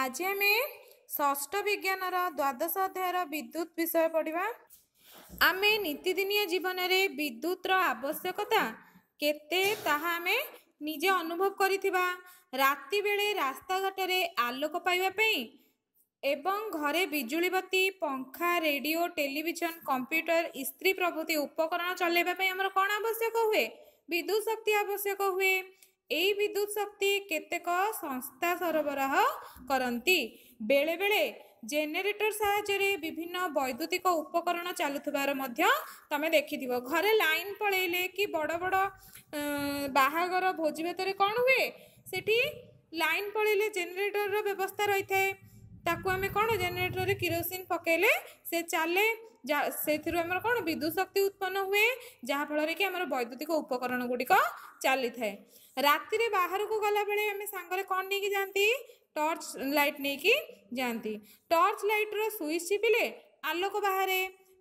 ଆଜି ଆମେ ଷଷ୍ଠ ବିଜ୍ଞାନର ଦ୍ୱାଦଶ ଅଧ୍ୟାୟର ବିଦ୍ୟୁତ୍ ବିଷୟ ପଢ଼ିବା ଆମେ ନିତିଦିନିଆ ଜୀବନରେ ବିଦ୍ୟୁତ୍ର ଆବଶ୍ୟକତା କେତେ ତାହା ଆମେ ନିଜେ ଅନୁଭବ କରିଥିବା ରାତି ବେଳେ ରାସ୍ତାଘାଟରେ ଆଲୋକ ପାଇବା ପାଇଁ ଏବଂ ଘରେ ବିଜୁଳି ବତି ପଙ୍ଖା ରେଡ଼ିଓ ଟେଲିଭିଜନ କମ୍ପ୍ୟୁଟର ଇସ୍ତ୍ରୀ ପ୍ରଭୃତି ଉପକରଣ ଚଲାଇବା ପାଇଁ ଆମର କ'ଣ ଆବଶ୍ୟକ ହୁଏ ବିଦ୍ୟୁତ ଶକ୍ତି ଆବଶ୍ୟକ ହୁଏ এই বিদ্যুৎ শক্তি কেତେক সংস্থা সরবরাহ করতে বেড়ে বেড়ে জেনেটর সাহায্যে বিভিন্ন বৈদ্যুতিক উপকরণ চালু মধ্য তুমি দেখিথিব ঘরে লাইন পড়াইলে কি বড় বড় বাহাঘর ভোজি ভেতরে কণ হুয়ে সেটি লাইন পড়াইলে জেনেটর ব্যবস্থা রয়েছে ତାକୁ ଆମେ କ'ଣ ଜେନେରେଟରରେ କିରୋସିନ ପକାଇଲେ ସେ ଚାଲେ ସେଥିରୁ ଆମର କ'ଣ ବିଦ୍ୟୁତ ଶକ୍ତି ଉତ୍ପନ୍ନ ହୁଏ ଯାହାଫଳରେ କି ଆମର ବୈଦ୍ୟୁତିକ ଉପକରଣ ଗୁଡ଼ିକ ଚାଲିଥାଏ ରାତିରେ ବାହାରକୁ ଗଲାବେଳେ ଆମେ ସାଙ୍ଗରେ କ'ଣ ନେଇକି ଯାଆନ୍ତି ଟର୍ଚ୍ଚ ଲାଇଟ୍ ନେଇକି ଯାଆନ୍ତି ଟର୍ଚ୍ଚ ଲାଇଟ୍ର ସୁଇଚ୍ ଚିପିଲେ ଆଲୋକ ବାହାରେ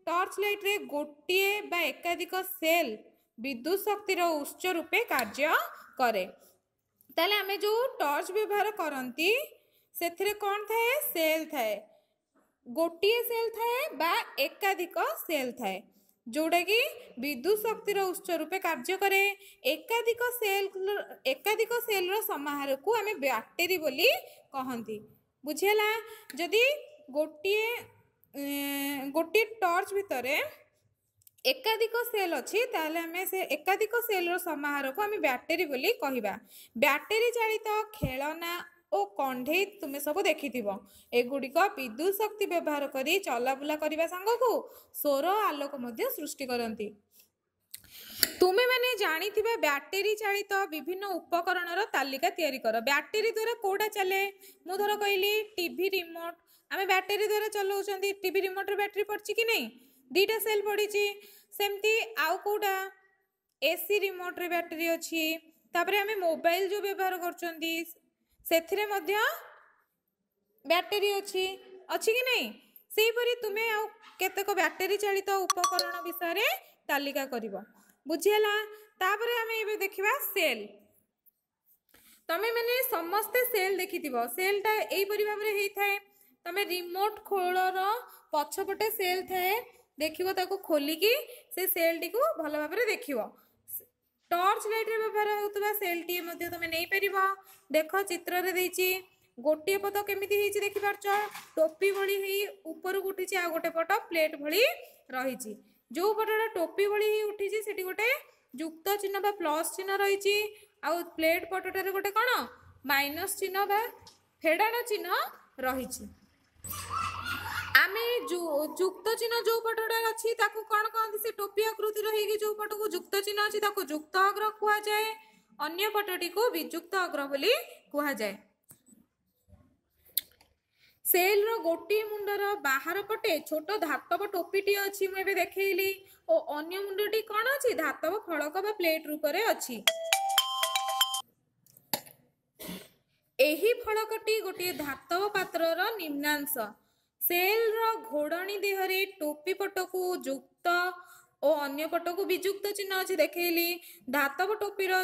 ଟର୍ଚ୍ଚ ଲାଇଟ୍ରେ ଗୋଟିଏ ବା ଏକାଧିକ ସେଲ୍ ବିଦ୍ୟୁତ ଶକ୍ତିର ଉତ୍ସ ରୂପେ କାର୍ଯ୍ୟ କରେ ତାହେଲେ ଆମେ ଯେଉଁ ଟର୍ଚ୍ଚ ବ୍ୟବହାର କରନ୍ତି ସେଥିରେ କ'ଣ ଥାଏ ସେଲ୍ ଥାଏ ଗୋଟିଏ ସେଲ୍ ଥାଏ ବା ଏକାଧିକ ସେଲ୍ ଥାଏ ଯେଉଁଟାକି ବିଦ୍ୟୁତ୍ ଶକ୍ତିର ଉତ୍ସ ରୂପେ କାର୍ଯ୍ୟ କରେ ଏକାଧିକ ସେଲ୍ ଏକାଧିକ ସେଲ୍ର ସମାହାରକୁ ଆମେ ବ୍ୟାଟେରୀ ବୋଲି କହନ୍ତି ବୁଝିହେଲା ଯଦି ଗୋଟିଏ ଗୋଟିଏ ଟର୍ଚ୍ଚ ଭିତରେ ଏକାଧିକ ସେଲ୍ ଅଛି ତାହେଲେ ଆମେ ସେ ଏକାଧିକ ସେଲ୍ର ସମାହାରକୁ ଆମେ ବ୍ୟାଟେରୀ ବୋଲି କହିବା ବ୍ୟାଟେରୀ ଚାଳିତ ଖେଳନା ଓ କଣ୍ଢେଇ ତୁମେ ସବୁ ଦେଖିଥିବ ଏଗୁଡ଼ିକ ବିଦ୍ୟୁତ ଶକ୍ତି ବ୍ୟବହାର କରି ଚଲାବୁଲା କରିବା ସାଙ୍ଗକୁ ସୌର ଆଲୋକ ମଧ୍ୟ ସୃଷ୍ଟି କରନ୍ତି ତୁମେମାନେ ଜାଣିଥିବା ବ୍ୟାଟେରୀ ଚାଳିତ ବିଭିନ୍ନ ଉପକରଣର ତାଲିକା ତିଆରି କର ବ୍ୟାଟେରୀ ଦ୍ୱାରା କେଉଁଟା ଚାଲେ ମୁଁ ଧର କହିଲି ଟିଭି ରିମୋଟ ଆମେ ବ୍ୟାଟେରୀ ଦ୍ୱାରା ଚଲାଉଛନ୍ତି ଟିଭି ରିମୋଟରେ ବ୍ୟାଟେରୀ ପଡ଼ିଛି କି ନାହିଁ ଦୁଇଟା ସେଲ୍ ପଡ଼ିଛି ସେମିତି ଆଉ କେଉଁଟା ଏସି ରିମୋଟରେ ବ୍ୟାଟେରୀ ଅଛି ତାପରେ ଆମେ ମୋବାଇଲ ଯେଉଁ ବ୍ୟବହାର କରୁଛନ୍ତି ସେଥିରେ ମଧ୍ୟ ବ୍ୟାଟେରୀ ଅଛି ଅଛି କି ନାହିଁ ସେହିପରି ତୁମେ ଆଉ କେତେକ ବ୍ୟାଟେରୀ ଚାଳିତ ଉପକରଣ ବିଷୟରେ ତାଲିକା କରିବ ବୁଝିହେଲା ତାପରେ ଆମେ ଏବେ ଦେଖିବା ସେଲ୍ ତମେମାନେ ସମସ୍ତେ ସେଲ୍ ଦେଖିଥିବ ସେଲ୍ଟା ଏହିପରି ଭାବରେ ହେଇଥାଏ ତମେ ରିମୋଟ୍ ଖୋଳର ପଛପଟେ ସେଲ୍ ଥାଏ ଦେଖିବ ତାକୁ ଖୋଲିକି ସେ ସେଲ୍ଟିକୁ ଭଲ ଭାବରେ ଦେଖିବ টর্চ লাইটর ব্যবহার ହେଉଥିବା ସେଲ୍ଟିଏ ମଧ୍ୟ ତୁମେ ନେଇପାରିବ ଦେଖ ଚିତ୍ରରେ ଦେଇଛି ଗୋଟିଏ ପଟ କେମିତି ହେଇଛି ଦେଖିପାରୁଛ ଟୋପି ଭଳି ହେଇ ଉପରକୁ ଉଠିଛି ଆଉ ଗୋଟେ ପଟ ପ୍ଲେଟ୍ ଭଳି ରହିଛି ଯେଉଁ ପଟଟା ଟୋପି ଭଳି ହେଇ ଉଠିଛି ସେଠି ଗୋଟେ ଯୁକ୍ତ ଚିହ୍ନ ବା ପ୍ଲସ୍ ଚିହ୍ନ ରହିଛି ଆଉ ପ୍ଲେଟ୍ ପଟଟାରେ ଗୋଟେ କ'ଣ ମାଇନସ୍ ଚିହ୍ନ ବା ଫେଡ଼ାଣ ଚିହ୍ନ ରହିଛି ଆମେ ଯୁକ୍ତ ଚିହ୍ନ ଯୋଉ ପଟଟା ଅଛି ତାକୁ କ'ଣ କହନ୍ତି ସେ ଟୋପି ଆକୃତିର ହେଇକି ଯୋଉ ପଟକୁ ଯୁକ୍ତ ଚିହ୍ନ ଅଛି ତାକୁ ଯୁକ୍ତ ଅଗ୍ର କୁହାଯାଏ ଅନ୍ୟ ପଟଟିକୁ ବିଯୁକ୍ତ ଅଗ୍ର ବୋଲି କୁହାଯାଏ ସେଲ୍ର ଗୋଟିଏ ମୁଣ୍ଡର ବାହାର ପଟେ ଛୋଟ ଧାତବ ଟୋପିଟିଏ ଅଛି ମୁଁ ଏବେ ଦେଖେଇଲି ଓ ଅନ୍ୟ ମୁଣ୍ଡଟି କ'ଣ ଅଛି ଧାତବ ଫଳକ ବା ପ୍ଲେଟ ରୂପରେ ଅଛି ଏହି ଫଳକଟି ଗୋଟିଏ ଧାତବ ପାତ୍ରର ନିମ୍ନାଂଶ ସେଲ୍ର ଘୋଡ଼ଣୀ ଦେହରେ ଟୋପି ପଟକୁ ଯୁକ୍ତ ଓ ଅନ୍ୟ ପଟକୁ ବିଯୁକ୍ତ ଚିହ୍ନ ଅଛି ଦେଖେଇଲି ଧାତବ ଟୋପିର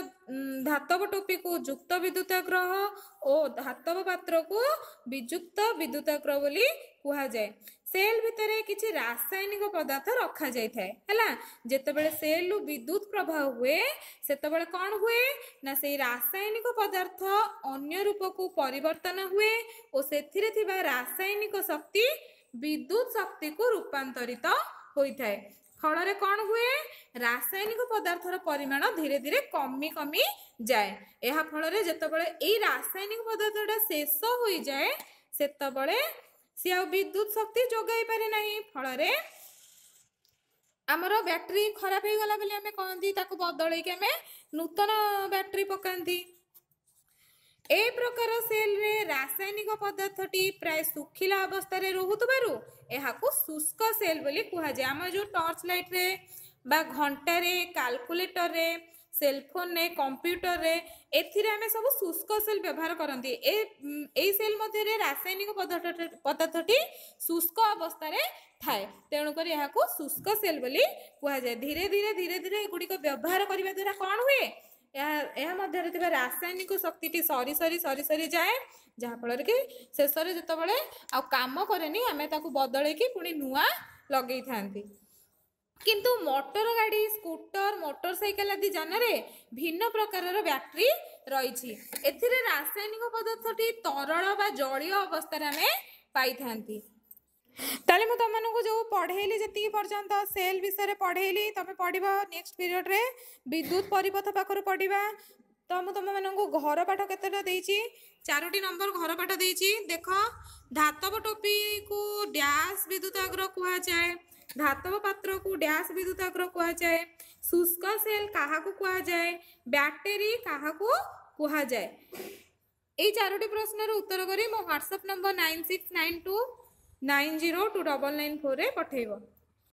ଧାତବ ଟୋପିକୁ ଯୁକ୍ତ ବିଦ୍ୟୁତାଗ୍ରହ ଓ ଧାତବ ପାତ୍ରକୁ ବିଯୁକ୍ତ ବିଦ୍ୟୁତାଗ୍ରହ ବୋଲି କୁହାଯାଏ ସେଲ୍ ଭିତରେ କିଛି ରାସାୟନିକ ପଦାର୍ଥ ରଖାଯାଇଥାଏ ହେଲା ଯେତେବେଳେ ସେଲ୍ରୁ ବିଦ୍ୟୁତ ପ୍ରବାହ ହୁଏ ସେତେବେଳେ କ'ଣ ହୁଏ ନା ସେଇ ରାସାୟନିକ ପଦାର୍ଥ ଅନ୍ୟ ରୂପକୁ ପରିବର୍ତ୍ତନ ହୁଏ ଓ ସେଥିରେ ଥିବା ରାସାୟନିକ ଶକ୍ତି ବିଦ୍ୟୁତ ଶକ୍ତିକୁ ରୂପାନ୍ତରିତ ହୋଇଥାଏ ଫଳରେ କ'ଣ ହୁଏ ରାସାୟନିକ ପଦାର୍ଥର ପରିମାଣ ଧୀରେ ଧୀରେ କମି କମି ଯାଏ ଏହା ଫଳରେ ଯେତେବେଳେ ଏଇ ରାସାୟନିକ ପଦାର୍ଥଟା ଶେଷ ହୋଇଯାଏ ସେତେବେଳେ সি আউ বিদ্যুৎ শক্তি যোগাই পারে না ফলরে আমার ব্যাটেরি খারাপ হয়ে গলা বলে আমি কহতি তাকে বদলাইকি আমি নূতন ব্যাটেরি পকাতে এই প্রকার সেলরে রাসায়নিক পদার্থটি প্রায় শুখিলা অবস্থায় রহুবার এখন শুষ্ক সেল বলে কুহযায় আমার যে টর্চ লাইট্রে বা ঘণ্টারে কাল্কুলেটরে সেলফোনে কম্প্যুটরে এথিরে আমি সব শুষ্ক সেল ব্যবহার করতে এই ମଧ୍ୟରେ ରାସାୟନିକ ପଦାର୍ଥ ପଦାର୍ଥଟି ଶୁଷ୍କ ଅବସ୍ଥାରେ ଥାଏ ତେଣୁକରି ଏହାକୁ ଶୁଷ୍କ ସେଲ୍ ବୋଲି କୁହାଯାଏ ଧୀରେ ଧୀରେ ଧୀରେ ଧୀରେ ଏଗୁଡ଼ିକ ବ୍ୟବହାର କରିବା ଦ୍ୱାରା କ'ଣ ହୁଏ ଏହା ଏହା ମଧ୍ୟରେ ଥିବା ରାସାୟନିକ ଶକ୍ତିଟି ସରି ସରି ସରି ସରି ଯାଏ ଯାହାଫଳରେ କି ଶେଷରେ ଯେତେବେଳେ ଆଉ କାମ କରେନି ଆମେ ତାକୁ ବଦଳେଇକି ପୁଣି ନୂଆ ଲଗେଇଥାନ୍ତି କିନ୍ତୁ ମୋଟର ଗାଡ଼ି ସ୍କୁଟର ମୋଟର ସାଇକେଲ ଆଦି ଯାନରେ ଭିନ୍ନ ପ୍ରକାରର ବ୍ୟାଟେରୀ ରହିଛି ଏଥିରେ ରାସାୟନିକ ପଦାର୍ଥଟି ତରଳ ବା ଜଳୀୟ ଅବସ୍ଥାରେ ଆମେ ପାଇଥାନ୍ତି ତାହେଲେ ମୁଁ ତୁମମାନଙ୍କୁ ଯେଉଁ ପଢ଼େଇଲି ଯେତିକି ପର୍ଯ୍ୟନ୍ତ ସେଲ୍ ବିଷୟରେ ପଢ଼େଇଲି ତୁମେ ପଢ଼ିବ ନେକ୍ସଟ ପିରିୟଡ଼ରେ ବିଦ୍ୟୁତ ପରିପଥ ପାଖରୁ ପଢ଼ିବା ତ ମୁଁ ତୁମମାନଙ୍କୁ ଘର ପାଠ କେତେଟା ଦେଇଛି ଚାରୋଟି ନମ୍ବର ଘର ପାଠ ଦେଇଛି ଦେଖ ଧାତବ ଟୋପିକୁ ଡ୍ୟାସ୍ ବିଦ୍ୟୁତ ଆଗ୍ରହ କୁହାଯାଏ ধাতব পাত্রকু ড্যাশ বিদ্যুতাগ্র কুহযায়ে শুষ্ক সেল কাহাকু কুহযায়ে ব্যাটেরি কাহাকু কুহযায়ে এই চারোটি প্রশ্নর উত্তর করে মো WhatsApp number nine six nine two nine zero two double nine ফোরে পঠাইব